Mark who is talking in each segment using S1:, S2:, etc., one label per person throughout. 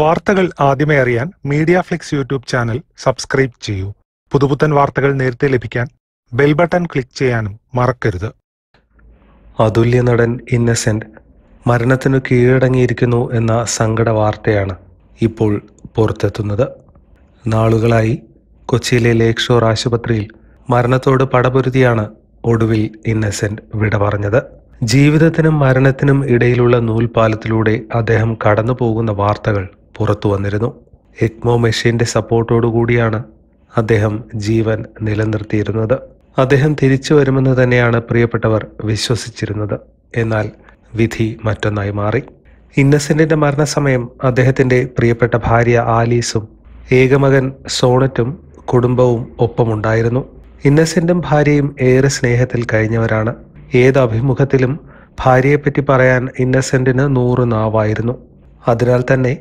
S1: വാർത്തകൾ ആദ്യമേ അറിയാൻ Media Flix YouTube channel subscribe ചെയ്യൂ പുതുപുത്തൻ വാർത്തകൾ നേരത്തെ ലഭിക്കാൻ ബെൽ ബട്ടൺ ക്ലിക്ക് ചെയ്യാനും മറക്കരുത്
S2: അതുല്യ നടൻ ഇന്നസെന്റ് മരണത്തിനു കീഴടങ്ങിയിരിക്കുന്നു എന്ന സങ്കട വാർത്തയാണ് ഇപ്പോൾ പുറത്തെത്തുന്നത് നാളുകളായി കൊച്ചിയിലെ ലേക് ഷോർ ആശുപത്രിയിൽ മരണത്തോട് പടപൊരുതിയാണ് ഒടുവിൽ ഇന്നസെന്റ് വിട പറഞ്ഞത് ജീവിതത്തിനും മരണത്തിനും ഇടയിലുള്ള നൂൽപാലത്തിലൂടെ അദ്ദേഹം കടന്നു പോകുന്ന വാർത്തകൾ പുറത്തു വന്നിരുന്നു എക്മോ മെഷീൻ്റെ സപ്പോർട്ടോടു കൂടിയാണ് അദ്ദേഹം ജീവൻ നിലനിർത്തിയിരുന്നത് അദ്ദേഹം തിരിച്ചു വരുമെന്ന് തന്നെയാണ് പ്രിയപ്പെട്ടവർ വിശ്വസിച്ചിരുന്നത് എന്നാൽ വിധി മറ്റൊന്നായി മാറി ഇന്നസെന്റിന്റെ മരണസമയം അദ്ദേഹത്തിന്റെ പ്രിയപ്പെട്ട ഭാര്യ ആലീസും ഏകമകൻ സോണറ്റും കുടുംബവും ഒപ്പമുണ്ടായിരുന്നു ഇന്നസെന്റും ഭാര്യയും ഏറെ സ്നേഹത്തിൽ കഴിഞ്ഞവരാണ് ഏത് അഭിമുഖത്തിലും ഭാര്യയെപ്പറ്റി പറയാൻ ഇന്നസെന്റിന് നൂറ് നാവായിരുന്നു അതിനാൽ തന്നെ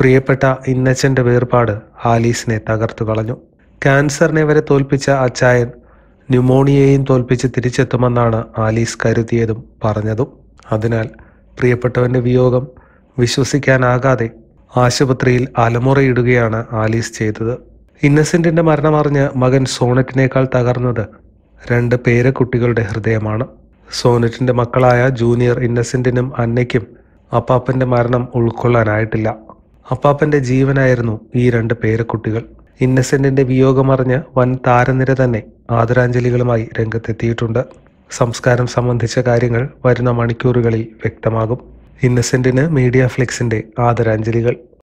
S2: പ്രിയപ്പെട്ട ഇന്നച്ചൻ്റെ വേർപാട് ആലീസിനെ തകർത്തു കളഞ്ഞു ക്യാൻസറിനെ വരെ തോൽപ്പിച്ച അച്ചായൻ ന്യൂമോണിയയും തോൽപ്പിച്ച് തിരിച്ചെത്തുമെന്നാണ് ആലീസ് കരുതിയതും പറഞ്ഞതും അതിനാൽ പ്രിയപ്പെട്ടവൻ്റെ വിയോഗം വിശ്വസിക്കാനാകാതെ ആശുപത്രിയിൽ അലമുറയിടുകയാണ് ആലീസ് ചെയ്തത് ഇന്നസെൻറ്റിൻ്റെ മരണമറിഞ്ഞ് മകൻ സോണറ്റിനേക്കാൾ തകർന്നത് രണ്ട് പേരക്കുട്ടികളുടെ ഹൃദയമാണ് സോണറ്റിൻ്റെ മക്കളായ ജൂനിയർ ഇന്നസെൻറ്റിനും അന്നയ്ക്കും അപ്പാപ്പൻ്റെ മരണം ഉൾക്കൊള്ളാനായിട്ടില്ല അപ്പാപ്പന്റെ ജീവനായിരുന്നു ഈ രണ്ട് പേരക്കുട്ടികൾ ഇന്നസെന്റിന്റെ വിയോഗമറിഞ്ഞ് വൻ താരനിര തന്നെ ആദരാഞ്ജലികളുമായി രംഗത്തെത്തിയിട്ടുണ്ട് സംസ്കാരം സംബന്ധിച്ച കാര്യങ്ങൾ വരുന്ന മണിക്കൂറുകളിൽ വ്യക്തമാകും ഇന്നസെന്റിന് മീഡിയ ഫ്ലെക്സിന്റെ ആദരാഞ്ജലികൾ